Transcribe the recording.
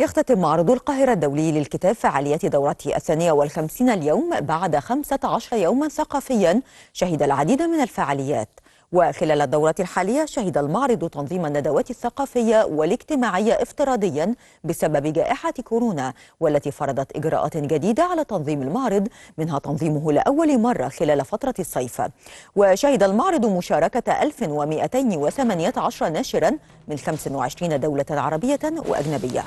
يختتم معرض القاهرة الدولي للكتاب فعاليات دورته الثانية والخمسين اليوم بعد خمسة عشر يوما ثقافيا شهد العديد من الفعاليات وخلال الدورة الحالية شهد المعرض تنظيم الندوات الثقافية والاجتماعية افتراضيا بسبب جائحة كورونا والتي فرضت إجراءات جديدة على تنظيم المعرض منها تنظيمه لأول مرة خلال فترة الصيف وشهد المعرض مشاركة 1218 ناشرا من 25 دولة عربية وأجنبية